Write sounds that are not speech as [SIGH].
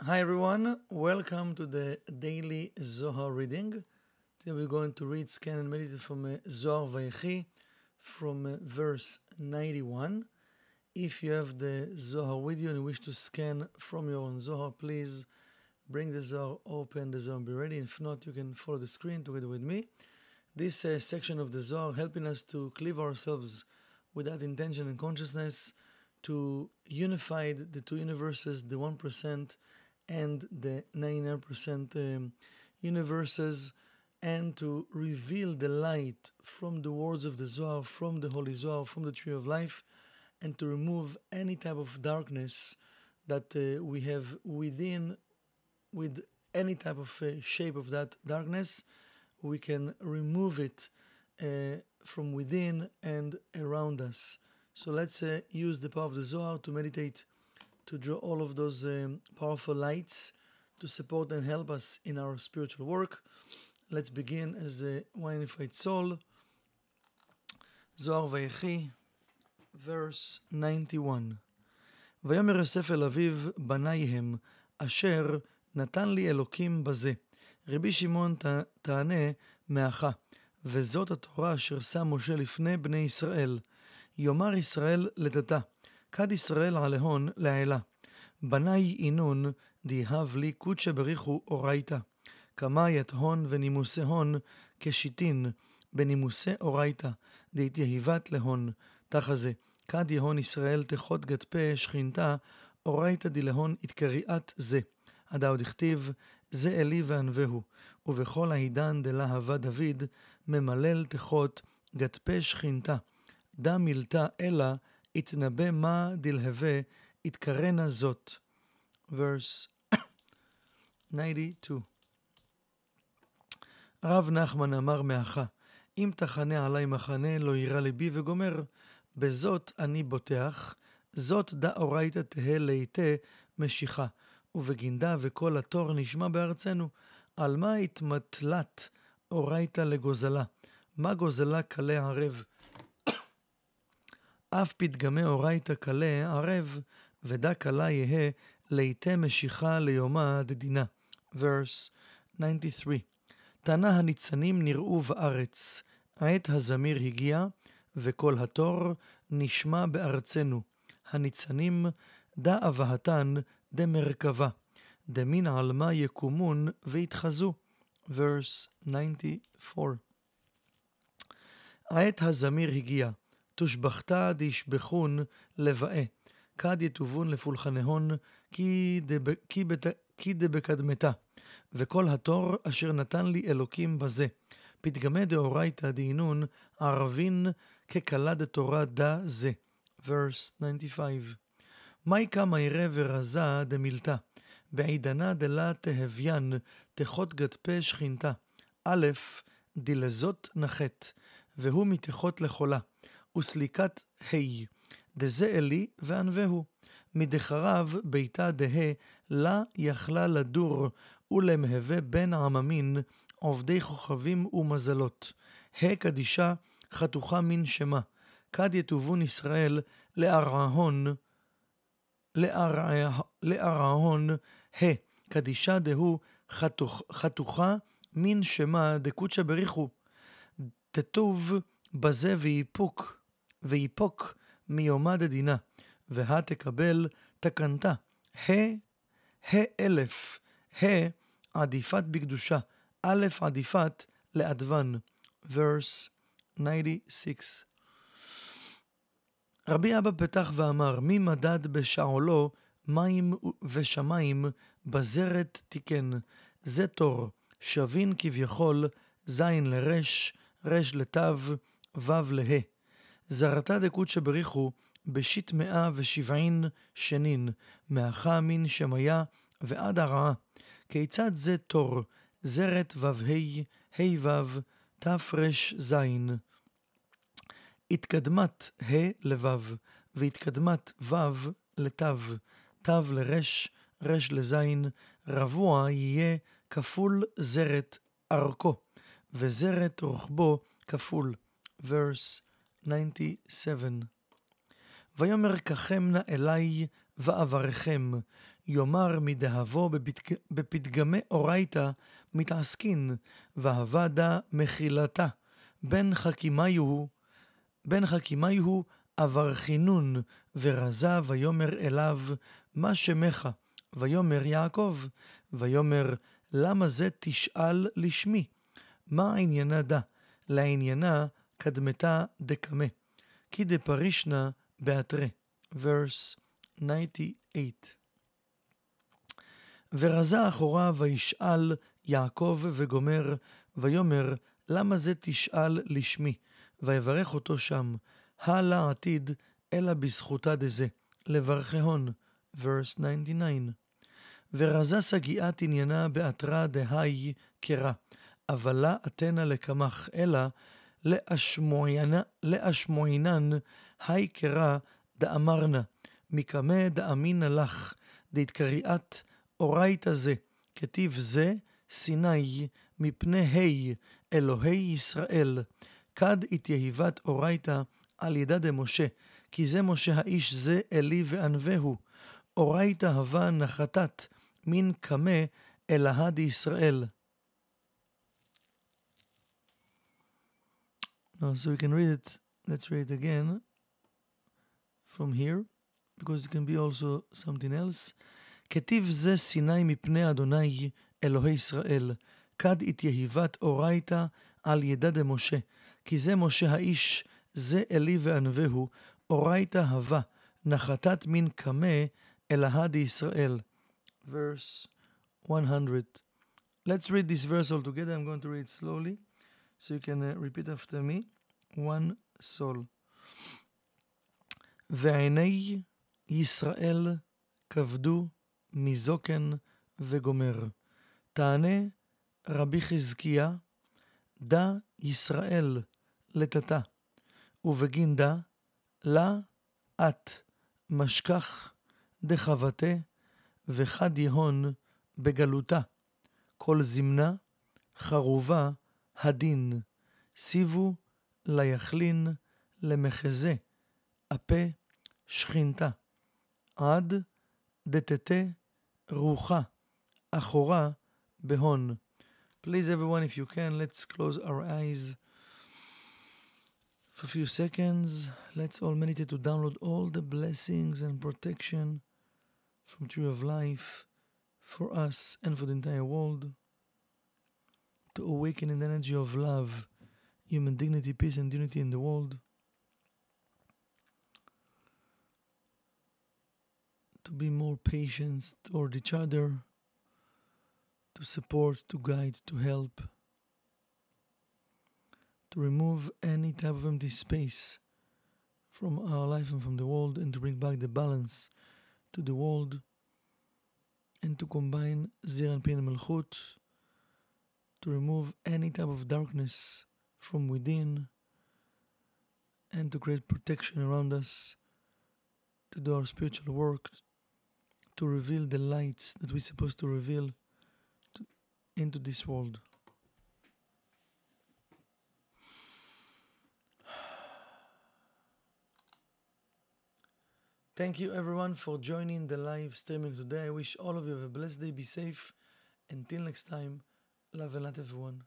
Hi everyone, welcome to the daily Zohar reading. Today we're going to read, scan, and meditate from uh, Zohar Vayechi from uh, verse 91. If you have the Zohar with you and you wish to scan from your own Zohar, please bring the Zohar open, the Zohar be ready. If not, you can follow the screen together with me. This uh, section of the Zohar helping us to cleave ourselves with that intention and consciousness to unify the two universes, the 1% and the 99% um, universes, and to reveal the light from the words of the Zohar, from the Holy Zohar, from the Tree of Life, and to remove any type of darkness that uh, we have within, with any type of uh, shape of that darkness, we can remove it uh, from within and around us. So let's uh, use the power of the Zohar to meditate, to draw all of those um, powerful lights to support and help us in our spiritual work. Let's begin as a one unified soul. Zohar ויחי, verse 91. ויאמר יוסף אל אביו, בניי הם, אשר נתן לי אלוקים בזה. רבי שמעון ת, תענה מאחה, וזאת התורה אשר שם משה לפני בני ישראל. יאמר ישראל לדתה, כד ישראל עליהון לעילה. בניי אינון, דיהב לי קודשא בריחו אורייתא. קמאיית הון ונימוסי הון, כשיטין, בנימוסי אורייתא, דהתייהיבת להון, תחזה. כד יהון ישראל תחות פה שכינתה, אורייתא דילהון התקריאת זה. הדאו דכתיב, זה אלי וענווהו, ובכל העידן דלהבה דוד, ממלל תחות, פה שכינתה. דא מילתא אלא, התנבא מה דלהבה, התקרנה זאת. verse [COUGHS] 92. רב נחמן אמר מאחה, אם תחנה עלי מחנה, לא יירא ליבי, וגומר, בזאת אני בוטח, זאת דאורייתא תהא ליתה משיחה, ובגינדה וכל התור נשמע בארצנו. על מה התמטלת אורייתא לגוזלה? מה גוזלה קלה ערב? אף פתגמי אורייתא קלה ערב, ודא קלה יהא ליתה משיכה ליומה דדינה. verse 93. תנא הניצנים נראו בארץ, עת הזמיר הגיע, וקול התור נשמע בארצנו. הניצנים דא אבהתן דמרכבה, דמין עלמא יקומון ויתחזו. verse 94. עת הזמיר הגיע, תושבחתא דישבחון לבאה, כד יטובון לפולחנהון, כי דבקדמתא, וכל התור אשר נתן לי אלוקים בזה. פתגמי דאורייתא דהינון ערבין ככלה דתורה דה זה. verse 95. מי קמא ירא ורזה דמילתא, בעידנה דלה תהוויין, תחות פה שכינתה. א', דלזות נחת, והוא מתחות לחולה. וסליקת ה', דזה אלי וענווהו. מדחריו ביתה דהה, לה יכלה לדור, ולמהווה בן עממין, עובדי כוכבים ומזלות. ה' קדישה, חתוכה מן שמה. כד יטובון ישראל לארעהון, לארעהון, ה' קדישה דהו חתוכ, חתוכה מן שמה דקוצ'ה בריחו. תטוב בזה ואיפוק. ויפוק מיומה דדינה, והא תקבל תקנתה. ה' אלף, ה' עדיפת בקדושה, א' עדיפת לאדוון. ורס 96. רבי אבא פתח ואמר, מי מדד בשעולו מים ושמיים בזרת תיקן, זה תור, שבין כביכול, זין לרש, רש לתו, וו לה. זרתה דקות בריחו בשיט מאה ושבעין שנין, מאחה מן שמיה ועד הרעה. כיצד זה תור, זרת ו"ה, ה"ו, תר"ז. התקדמת ה' לו', והתקדמת ו' לתו, תו לרש, רש לזין, רבוע יהיה כפול זרת ארכו, וזרת רוחבו כפול. verse 97. ויאמר ככם נא אלי ואברכם, יאמר מדהבו בפתגמי אורייתא מתעסקין, והבדה מחילתה, בן חכימיהו, בן חכימיהו אברכינון, ורזה ויאמר אליו, מה שמך? ויאמר יעקב, ויאמר, למה זה תשאל לשמי? מה עניינה דה? לעניינה קדמתה דקמה, כי דפרישנה באתרי, verse 98. ורזה אחורה וישאל יעקב וגומר, ויאמר, למה זה תשאל לשמי? ויברך אותו שם, הלא עתיד, אלא בזכותה דזה, לברכהון, verse 99. ורזה שגיאת עניינה באתרה דהי קרא, אבל לה אתנה לקמח, אלא לאשמועינן קרא דאמרנה, מקמא דאמינא לך, דאיתקריאת אורייתא זה, כתיב זה סיני מפני ה' אלוהי ישראל, כד התיהיבת אורייתא על ידה דמשה, כי זה משה האיש זה אלי וענווהו, אורייתא הווה נחתת מן קמא אלהד דישראל. so we can read it. Let's read it again from here, because it can be also something else. כתיב זה סיני מפני אדוני אלוהי ישראל, כד את יהיבת אורייתא על ידה דמשה, כי זה משה האיש, זה אלי וענווהו, אורייתא הווה, נחתת מן קמא אלהה דישראל. Verse 100. Let's read this verse all together. I'm going to read slowly. So you can uh, repeat after me. One soul. ועיני ישראל כבדו מזוקן וגומר. תענה רבי חזקיה, דע ישראל לטאטא, ובגין דע, לה את משכח דחבטה, וחד יהון בגלותה. כל זמנה חרובה הדין, סיבו ליחלין למחזה, אפה שכינתה, עד דתתה רוחה, אחורה בהון. Please everyone, if you can, let's close our eyes for a few seconds. Let's all meditate to download all the blessings and protection from Tree of Life for us and for the entire world to awaken an energy of love, human dignity, peace, and unity in the world. To be more patient toward each other, to support, to guide, to help, to remove any type of empty space from our life and from the world, and to bring back the balance to the world, and to combine Zir and Pin and Malchut to remove any type of darkness from within and to create protection around us, to do our spiritual work, to reveal the lights that we're supposed to reveal to, into this world. Thank you everyone for joining the live streaming today. I wish all of you have a blessed day, be safe. Until next time. Love and light, everyone.